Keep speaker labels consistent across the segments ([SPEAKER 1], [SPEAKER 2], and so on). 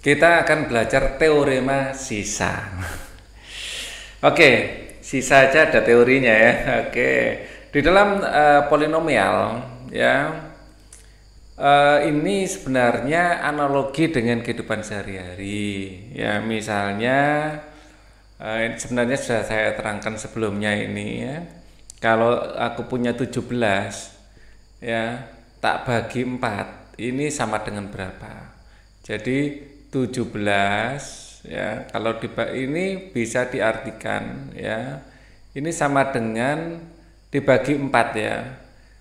[SPEAKER 1] Kita akan belajar teorema sisa. Oke, sisa aja ada teorinya ya. Oke. Di dalam uh, polinomial ya Uh, ini sebenarnya analogi dengan kehidupan sehari-hari. Ya, misalnya uh, sebenarnya sudah saya terangkan sebelumnya ini ya. Kalau aku punya 17 ya, tak bagi 4, ini sama dengan berapa? Jadi 17 ya kalau di ini bisa diartikan ya ini sama dengan dibagi 4 ya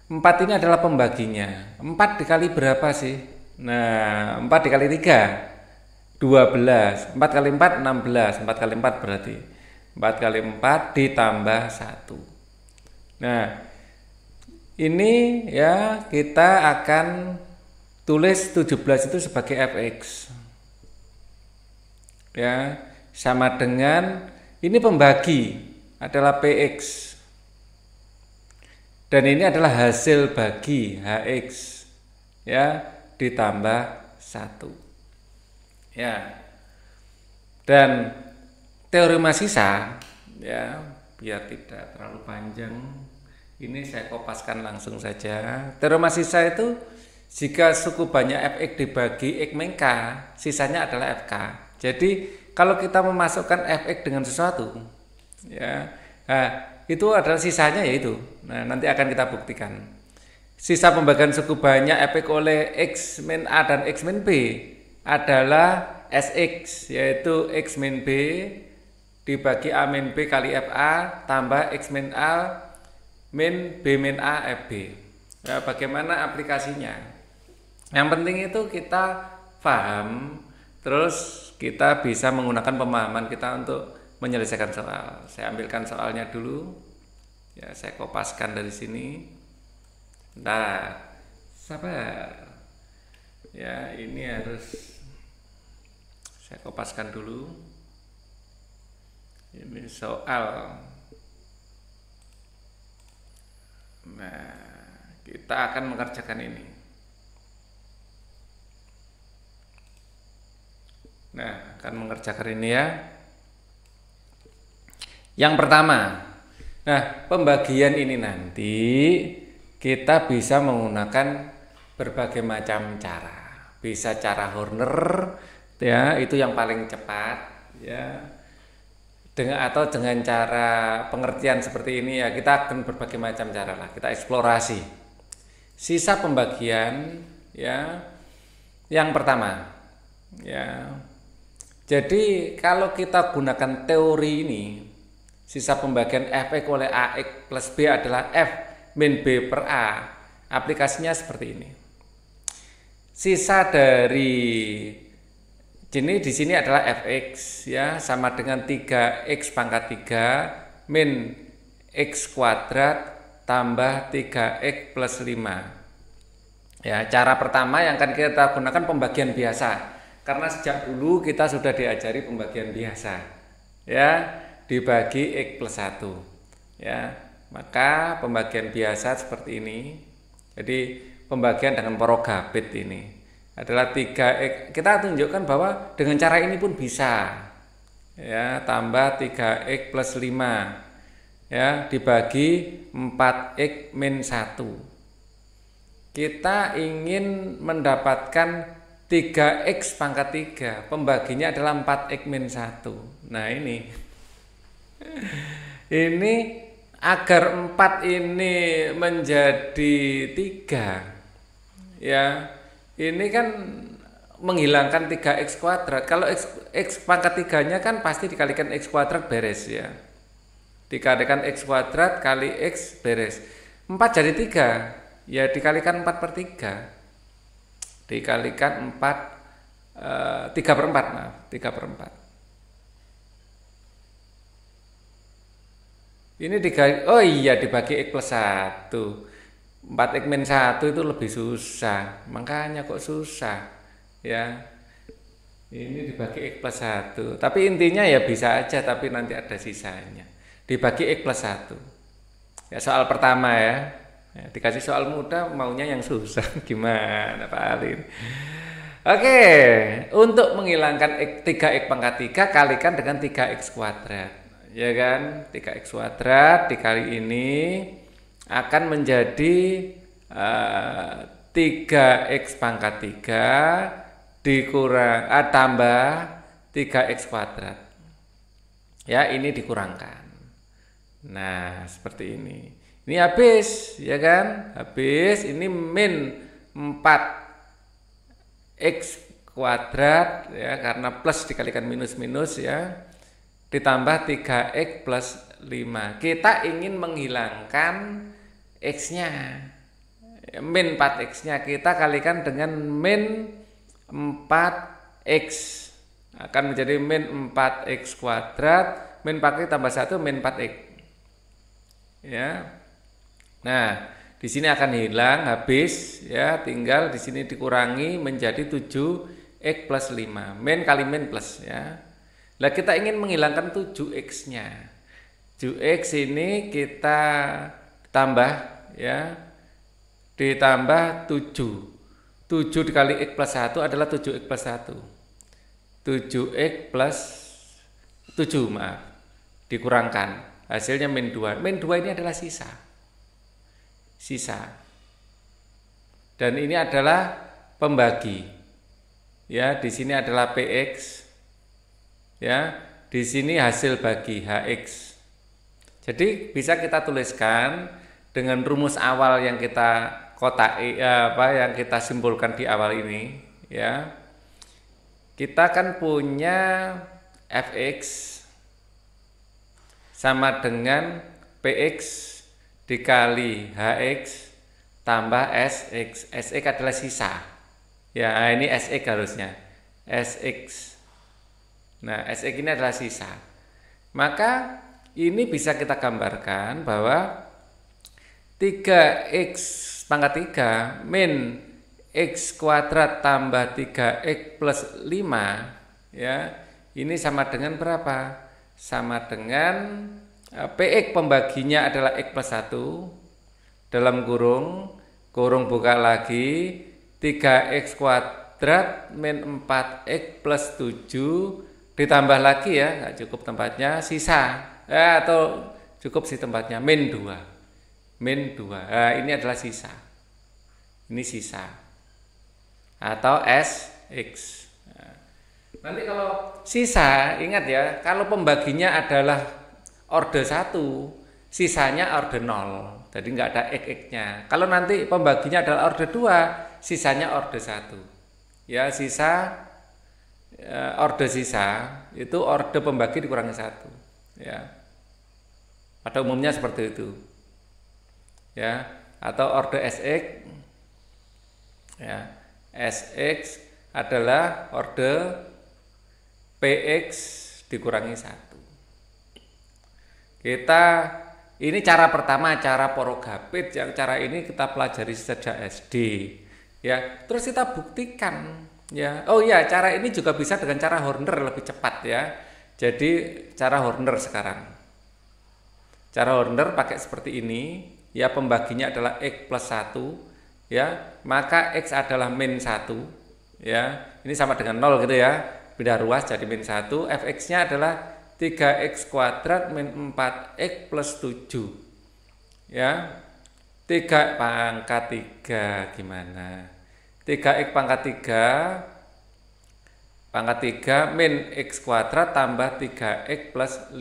[SPEAKER 1] 4 ini adalah pembaginya 4 dikali berapa sih nah 4 dikali 3 12 4 kali 4 16 4 kali 4 berarti 4 kali 4 ditambah 1 nah ini ya kita akan tulis 17 itu sebagai fx ya sama dengan ini pembagi adalah PX dan ini adalah hasil bagi HX ya ditambah satu ya dan teorema sisa ya biar tidak terlalu panjang ini saya kopaskan langsung saja teorema sisa itu jika suku banyak fx dibagi x mengka sisanya adalah fk jadi kalau kita memasukkan fx dengan sesuatu, ya nah, itu adalah sisanya yaitu. Nah nanti akan kita buktikan. Sisa pembagian suku banyak fx oleh x min a dan x min b adalah sx yaitu x min b dibagi a min b kali fa tambah x min a min b min a fb. b. Nah, bagaimana aplikasinya? Yang penting itu kita paham terus kita bisa menggunakan pemahaman kita untuk menyelesaikan soal. Saya ambilkan soalnya dulu. Ya, saya kopaskan dari sini. Nah, sabar. Ya, ini harus saya kopaskan dulu. Ini soal. Nah, kita akan mengerjakan ini. Nah, akan mengerjakan ini ya. Yang pertama, nah pembagian ini nanti kita bisa menggunakan berbagai macam cara. Bisa cara Horner, ya itu yang paling cepat, ya. Dengan atau dengan cara pengertian seperti ini ya kita akan berbagai macam cara lah. Kita eksplorasi. Sisa pembagian, ya. Yang pertama, ya jadi kalau kita gunakan teori ini, sisa pembagian F oleh AX plus B adalah F min B per A. Aplikasinya seperti ini. Sisa dari ini di sini adalah fx ya sama dengan 3x pangkat 3 min x kuadrat tambah 3x plus 5 ya cara pertama yang akan kita gunakan pembagian biasa karena sejak dulu kita sudah diajari pembagian biasa. Ya, dibagi x plus 1. Ya, maka pembagian biasa seperti ini. Jadi pembagian dengan porogabit ini adalah 3x. Kita tunjukkan bahwa dengan cara ini pun bisa. Ya, tambah 3x plus 5 ya dibagi 4x min 1 kita ingin mendapatkan 3x pangkat 3 pembaginya adalah 4x min 1 nah ini ini agar 4 ini menjadi 3 ya ini kan menghilangkan 3x kuadrat kalau x, x pangkat 3 nya kan pasti dikalikan x kuadrat beres ya dikalikan x kuadrat kali x beres 4 jadi 3 ya dikalikan 4 per 3 dikalikan 4 3 eh, per 4 maaf 3 per 4 ini dikali oh iya dibagi x plus 1 4 x min 1 itu lebih susah makanya kok susah ya ini dibagi x plus 1 tapi intinya ya bisa aja tapi nanti ada sisanya dibagi x plus 1 ya soal pertama ya Ya, dikasih soal mudah maunya yang susah gimana Pak Alin? Oke, untuk menghilangkan 3x pangkat 3 kalikan dengan 3x kuadrat. Ya kan? 3x kuadrat dikali ini akan menjadi uh, eh, 3x pangkat 3 dikurang uh, tambah 3x kuadrat. Ya, ini dikurangkan. Nah, seperti ini. Ini habis, ya kan? Habis, ini min 4 X kuadrat, ya, karena plus dikalikan minus-minus, ya. Ditambah 3X plus 5. Kita ingin menghilangkan X-nya. Min 4X-nya kita kalikan dengan min 4X. Akan menjadi min 4X kuadrat, min X tambah 1, min 4X. Ya, Nah, di sini akan hilang habis ya, tinggal di sini dikurangi menjadi 7 x plus 5. Min kali min plus ya. Nah, kita ingin menghilangkan 7x-nya. 7x ini kita tambah ya. Ditambah 7. 7 dikali x plus 1 adalah 7x plus 1. 7x plus 7 maaf. Dikurangkan. Hasilnya min 2. Min 2 ini adalah sisa sisa. Dan ini adalah pembagi. Ya, di sini adalah PX. Ya, di sini hasil bagi HX. Jadi bisa kita tuliskan dengan rumus awal yang kita kotak apa yang kita simpulkan di awal ini, ya. Kita kan punya fx sama dengan px dikali HX tambah SX. SX adalah sisa. Ya, ah, ini SX harusnya. SX. Nah, SX ini adalah sisa. Maka ini bisa kita gambarkan bahwa 3X pangkat 3 min X kuadrat tambah 3X plus 5 ya ini sama dengan berapa? Sama dengan Nah, PX pembaginya adalah X plus 1 dalam kurung, kurung buka lagi 3X kuadrat min 4X plus 7 ditambah lagi ya, nggak cukup tempatnya, sisa ya, atau cukup sih tempatnya, min 2 min 2, nah, ya, ini adalah sisa ini sisa atau SX ya. nanti kalau sisa, ingat ya kalau pembaginya adalah orde satu, sisanya orde nol. Jadi nggak ada ek-eknya. Kalau nanti pembaginya adalah orde dua, sisanya orde satu. Ya sisa ya, orde sisa itu orde pembagi dikurangi satu. Ya. Pada umumnya seperti itu. Ya atau orde SX. Ya. SX adalah orde PX dikurangi satu kita ini cara pertama cara porogapit yang cara ini kita pelajari sejak SD ya. Terus kita buktikan ya. Oh iya, cara ini juga bisa dengan cara Horner lebih cepat ya. Jadi cara Horner sekarang. Cara Horner pakai seperti ini, ya pembaginya adalah x plus satu ya, maka x adalah min satu ya. Ini sama dengan nol gitu ya. Beda ruas jadi min satu fx-nya adalah 3x kuadrat min 4x plus 7 ya 3 pangkat 3 gimana 3x pangkat 3 pangkat 3 min x kuadrat tambah 3x plus 5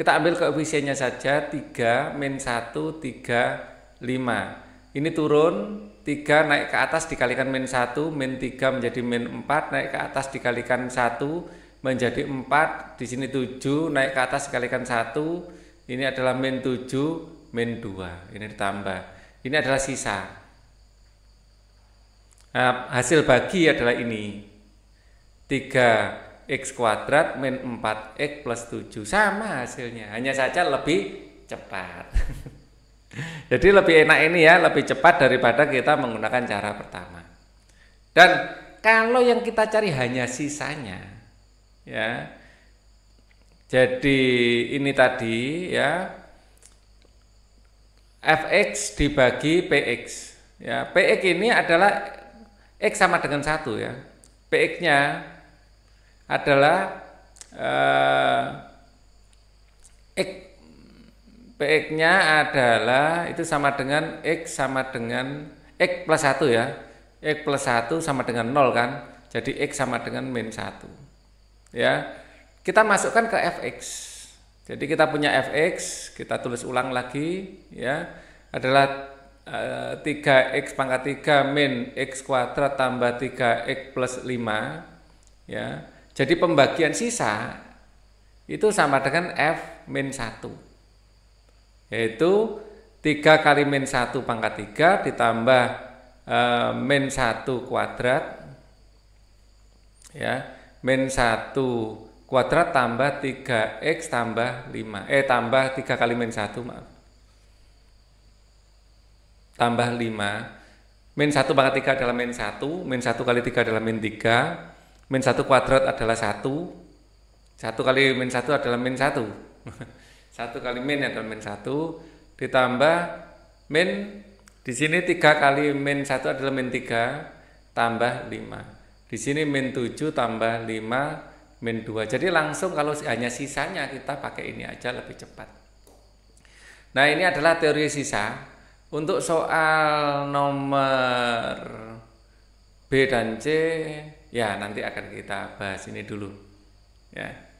[SPEAKER 1] kita ambil koefisiennya saja 3 min 1 3 5 ini turun 3 naik ke atas dikalikan min 1 min 3 menjadi min 4 naik ke atas dikalikan 1 menjadi 4, di sini 7, naik ke atas sekalikan 1, ini adalah min 7, min 2, ini ditambah. Ini adalah sisa. Nah, hasil bagi adalah ini. 3x kuadrat min 4x plus 7. Sama hasilnya, hanya saja lebih cepat. Jadi lebih enak ini ya, lebih cepat daripada kita menggunakan cara pertama. Dan kalau yang kita cari hanya sisanya, ya jadi ini tadi ya fx dibagi px ya px ini adalah x sama dengan satu ya px-nya adalah eh, x px-nya adalah itu sama dengan x sama dengan x plus satu ya x plus satu sama dengan nol kan jadi x sama dengan min satu ya kita masukkan ke fx jadi kita punya fx kita tulis ulang lagi ya adalah uh, eh, 3x pangkat 3 min x kuadrat tambah 3x plus 5 ya jadi pembagian sisa itu sama dengan f min 1 yaitu 3 kali min 1 pangkat 3 ditambah uh, min 1 kuadrat ya min 1 kuadrat tambah 3x tambah 5 eh tambah 3 kali min 1 maaf tambah 5 min 1 pangkat 3 adalah min 1 min 1 kali 3 adalah min 3 min 1 kuadrat adalah 1 1 kali min 1 adalah min 1 1 kali min adalah min 1 ditambah min di sini 3 kali min 1 adalah min 3 tambah 5 di sini min 7 tambah 5 min 2. Jadi langsung kalau hanya sisanya kita pakai ini aja lebih cepat. Nah ini adalah teori sisa. Untuk soal nomor B dan C, ya nanti akan kita bahas ini dulu. Ya.